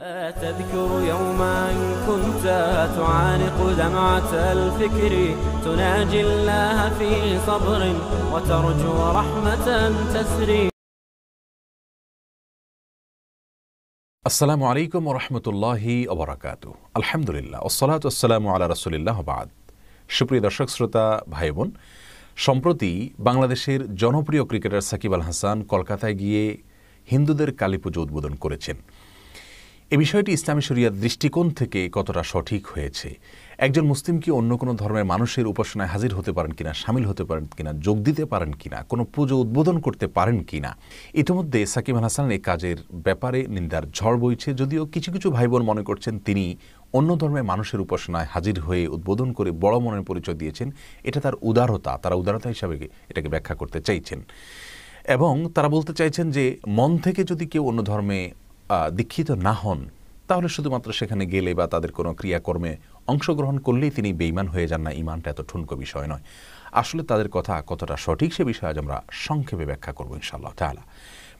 أتذكر يوما كنت تعانق دمعة الفكر تناجي الله في صبر وترجو رحمة تسري আলহামদুলিল্লাহ ওসলাত আসসালামু সুপ্রিয় দর্শক শ্রোতা ভাই বোন সম্প্রতি বাংলাদেশের জনপ্রিয় ক্রিকেটার সাকিব আল হাসান কলকাতায় গিয়ে হিন্দুদের কালী পুজো উদ্বোধন করেছেন এ বিষয়টি ইসলামী শরিয়ার দৃষ্টিকোণ থেকে কতটা সঠিক হয়েছে একজন মুসলিম কি অন্য কোনো ধর্মের মানুষের উপাসনায় হাজির হতে পারেন কিনা সামিল হতে পারেন কিনা যোগ দিতে পারেন কিনা কোনো পুজো উদ্বোধন করতে পারেন কিনা ইতিমধ্যে সাকিব হাসান এই কাজের ব্যাপারে নিন্দার ঝড় বইছে যদিও কিছু কিছু ভাই বোন মনে করছেন তিনি অন্য ধর্মের মানুষের উপাসনায় হাজির হয়ে উদ্বোধন করে বড় মনের পরিচয় দিয়েছেন এটা তার উদারতা তারা উদারতা হিসাবে এটাকে ব্যাখ্যা করতে চাইছেন এবং তারা বলতে চাইছেন যে মন থেকে যদি কেউ অন্য ধর্মে দীক্ষিত না হন তাহলে শুধুমাত্র সেখানে গেলে বা তাদের কোনো ক্রিয়াকর্মে অংশগ্রহণ করলেই তিনি বেইমান হয়ে যান না ইমানটা এত ঠুনকো বিষয় নয় আসলে তাদের কথা কতটা সঠিক সে বিষয়ে আজ আমরা সংক্ষেপে ব্যাখ্যা করবো ইনশাআল্লাহ তাহলে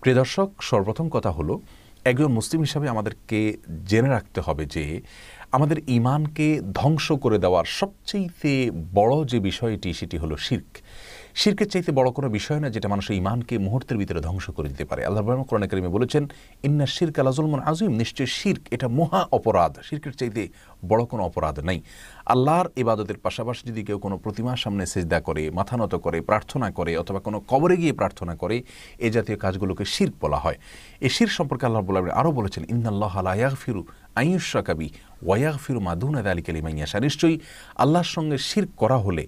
প্রিয় দর্শক সর্বপ্রথম কথা হলো একজন মুসলিম হিসাবে আমাদেরকে জেনে রাখতে হবে যে আমাদের ইমানকে ধ্বংস করে দেওয়ার সবচেয়ে বড় যে বিষয়টি সেটি হলো শির্ক শিরকের চাইতে বড় কোনো বিষয় না যেটা মানুষের ইমানকে মুহূর্তের ভিতরে ধ্বংস করে দিতে পারে আল্লাহ রহমান কোরআন করিমে বলেছেন ইন্না শিরক আলাজুলমন আজিম নিশ্চয় শির্ক এটা মহা অপরাধ শিরকের চাইতে বড় কোনো অপরাধ নাই আল্লাহর ইবাদতের পাশাপাশি যদি কেউ কোনো প্রতিমার সামনে সেজদা করে মাথা নত করে প্রার্থনা করে অথবা কোনো কবরে গিয়ে প্রার্থনা করে এ জাতীয় কাজগুলোকে শির্ক বলা হয় এই শির সম্পর্কে আল্লাহ বলা আরও বলেছেন ইন্নাল্লাহ আলাহ ফিরু আইয়ুশা কাবি ওয়াইয়া ফিরু মাদুন আদা আলী কালিমাইয়াশা নিশ্চয়ই আল্লাহর সঙ্গে শির্ক করা হলে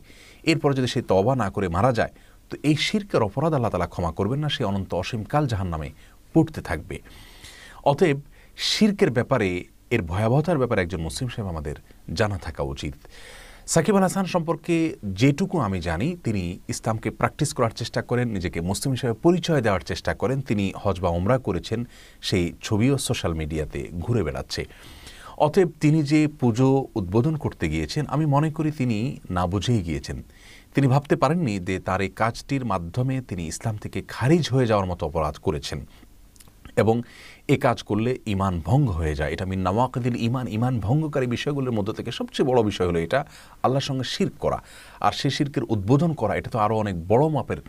এরপর যদি সে তবা না করে মারা যায় তো এই শিরকের অপরাধ আল্লাহ তালা ক্ষমা করবেন না সে অনন্ত অসীমকাল জাহান নামে পড়তে থাকবে অতএব শির্কের ব্যাপারে এর ভয়াবহতার ব্যাপারে একজন মুসলিম সাহেব আমাদের জানা থাকা উচিত সাকিব আল হাসান সম্পর্কে যেটুকু আমি জানি তিনি ইসলামকে প্র্যাকটিস করার চেষ্টা করেন নিজেকে মুসলিম হিসেবে পরিচয় দেওয়ার চেষ্টা করেন তিনি হজ বা ওমরা করেছেন সেই ছবিও সোশ্যাল মিডিয়াতে ঘুরে বেড়াচ্ছে অতএব তিনি যে পুজো উদ্বোধন করতে গিয়েছেন আমি মনে করি তিনি না বুঝেই গিয়েছেন তিনি ভাবতে পারেননি যে তার এই কাজটির মাধ্যমে তিনি ইসলাম থেকে খারিজ হয়ে যাওয়ার মতো অপরাধ করেছেন এবং এ কাজ করলে ইমান ভঙ্গ হয়ে যায় এটা মিন নওয়াকদিন ইমান ইমান ভঙ্গকারী বিষয়গুলোর মধ্যে থেকে সবচেয়ে বড় বিষয় হলো এটা আল্লাহর সঙ্গে শির্ক করা আর সে শির্কের উদ্বোধন করা এটা তো আরও অনেক বড় মাপের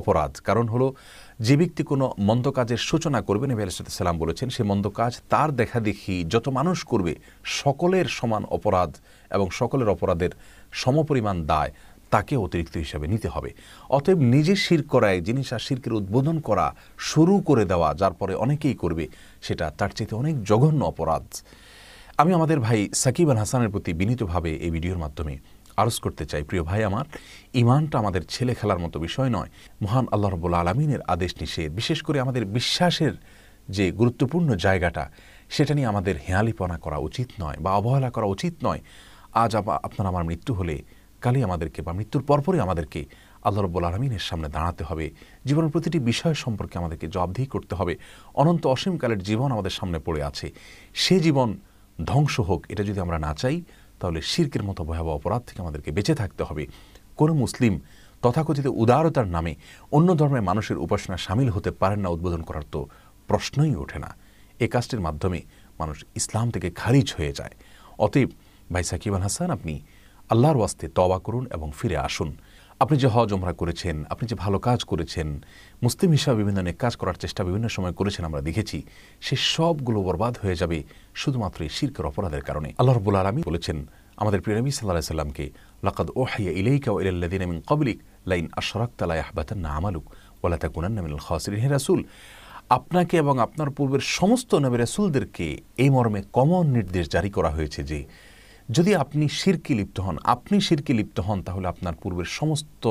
অপরাধ কারণ হলো যে ব্যক্তি কোনো মন্দ কাজের সূচনা করবে নবী সাল্লাম বলেছেন সে মন্দ কাজ তার দেখা দেখি যত মানুষ করবে সকলের সমান অপরাধ এবং সকলের অপরাধের সমপরিমাণ দায় তাকে অতিরিক্ত হিসাবে নিতে হবে অতএব নিজে শির করায় জিনিস আর শিরকের উদ্বোধন করা শুরু করে দেওয়া যার পরে অনেকেই করবে সেটা তার চেয়ে অনেক জঘন্য অপরাধ আমি আমাদের ভাই সাকিব আল হাসানের প্রতি বিনীতভাবে এই ভিডিওর মাধ্যমে আরজ করতে চাই প্রিয় ভাই আমার ইমানটা আমাদের ছেলে খেলার মতো বিষয় নয় মহান আল্লাহ রবুল আলমিনের আদেশ নিষেধ বিশেষ করে আমাদের বিশ্বাসের যে গুরুত্বপূর্ণ জায়গাটা সেটা নিয়ে আমাদের হেঁয়ালিপনা করা উচিত নয় বা অবহেলা করা উচিত নয় আজ আপনার আমার মৃত্যু হলে কালই আমাদেরকে বা মৃত্যুর পরপরই আমাদেরকে আল্লাহ রব্বুল আলমিনের সামনে দাঁড়াতে হবে জীবনের প্রতিটি বিষয় সম্পর্কে আমাদেরকে জবাবদিহি করতে হবে অনন্ত অসীমকালের জীবন আমাদের সামনে পড়ে আছে সে জীবন ধ্বংস হোক এটা যদি আমরা না চাই তাহলে শির্কের মতো ভয়াবহ অপরাধ থেকে আমাদেরকে বেঁচে থাকতে হবে কোনো মুসলিম তথাকথিত উদারতার নামে অন্য ধর্মের মানুষের উপাসনা সামিল হতে পারেন না উদ্বোধন করার তো প্রশ্নই ওঠে না এ কাজটির মাধ্যমে মানুষ ইসলাম থেকে খারিজ হয়ে যায় অতএব ভাই সাকিব আল হাসান আপনি আল্লাহর ওয়াস্তে তবা করুন এবং ফিরে আসুন আপনি যে হজ ওমরা করেছেন আপনি যে ভালো কাজ করেছেন মুসলিম হিসাবে বিভিন্ন অনেক কাজ করার চেষ্টা বিভিন্ন সময় করেছেন আমরা দেখেছি সে সবগুলো বরবাদ হয়ে যাবে শুধুমাত্র এই শির্কের অপরাধের কারণে আল্লাহ রবুল আলমী বলেছেন আমাদের প্রিয়নবী সাল্লাহ সাল্লামকে লাকাদ ওহাইয়া ইলাইকা ইলাল্লাদিন আমিন কবলিক লাইন আশরাক্তালা না আমালুক তা গুনান নামিন খাসিরিন হে রাসুল আপনাকে এবং আপনার পূর্বের সমস্ত নবী রাসুলদেরকে এই মর্মে কমন নির্দেশ জারি করা হয়েছে যে যদি আপনি শিরকি লিপ্ত হন আপনি শিরকি লিপ্ত হন তাহলে আপনার পূর্বের সমস্ত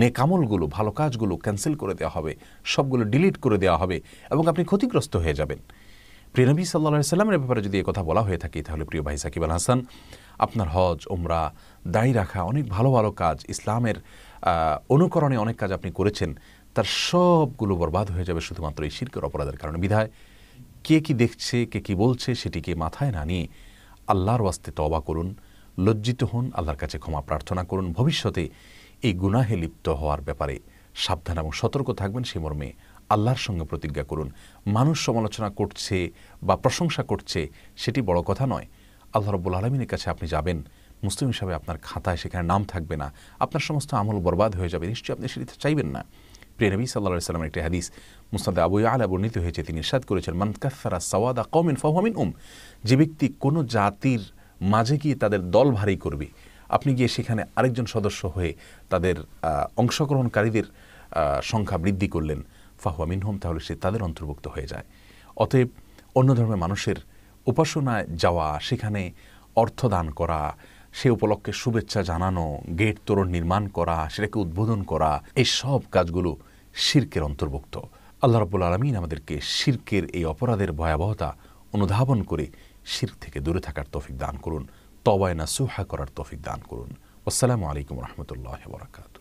নেকামলগুলো ভালো কাজগুলো ক্যান্সেল করে দেওয়া হবে সবগুলো ডিলিট করে দেওয়া হবে এবং আপনি ক্ষতিগ্রস্ত হয়ে যাবেন প্রিয়নবী সাল্লা সাল্লামের ব্যাপারে যদি কথা বলা হয়ে থাকে তাহলে প্রিয় ভাই সাকিব আল হাসান আপনার হজ ওমরা দায়ী রাখা অনেক ভালো ভালো কাজ ইসলামের অনুকরণে অনেক কাজ আপনি করেছেন তার সবগুলো বরবাদ হয়ে যাবে শুধুমাত্র এই শিল্পের অপরাধের কারণে বিধায় কে কি দেখছে কে কি বলছে সেটিকে মাথায় না নিয়ে আল্লাহর ওয়াস্তে তবা করুন লজ্জিত হন আল্লাহর কাছে ক্ষমা প্রার্থনা করুন ভবিষ্যতে এই গুনাহে লিপ্ত হওয়ার ব্যাপারে সাবধান এবং সতর্ক থাকবেন সে মর্মে আল্লাহর সঙ্গে প্রতিজ্ঞা করুন মানুষ সমালোচনা করছে বা প্রশংসা করছে সেটি বড় কথা নয় আল্লাহ রব্বুল আলমিনের কাছে আপনি যাবেন মুসলিম হিসাবে আপনার খাতায় সেখানে নাম থাকবে না আপনার সমস্ত আমল বরবাদ হয়ে যাবে নিশ্চয়ই আপনি সেটি চাইবেন না প্রিয় নবী সাল্লা সাল্লামের একটি হাদিস মুস্তাদ আবু আলা বর্ণিত হয়েছে তিনি সাদ করেছেন মানকাসারা সওয়াদা কমিন ফাহমিন উম যে ব্যক্তি কোনো জাতির মাঝে গিয়ে তাদের দল ভারী করবে আপনি গিয়ে সেখানে আরেকজন সদস্য হয়ে তাদের অংশগ্রহণকারীদের সংখ্যা বৃদ্ধি করলেন ফাহুয়ামিন হোম তাহলে সে তাদের অন্তর্ভুক্ত হয়ে যায় অতএব অন্য ধর্মের মানুষের উপাসনায় যাওয়া সেখানে অর্থ দান করা সে উপলক্ষে শুভেচ্ছা জানানো গেট তোরণ নির্মাণ করা সেটাকে উদ্বোধন করা এই সব কাজগুলো শির্কের অন্তর্ভুক্ত আল্লাহ রব্বুল আলমিন আমাদেরকে শির্কের এই অপরাধের ভয়াবহতা অনুধাবন করে শির থেকে দূরে থাকার তৌফিক দান করুন তবায়না সুহা করার তৌফিক দান করুন আসসালামু আলাইকুম রহমতুল্লাহ বরাকাত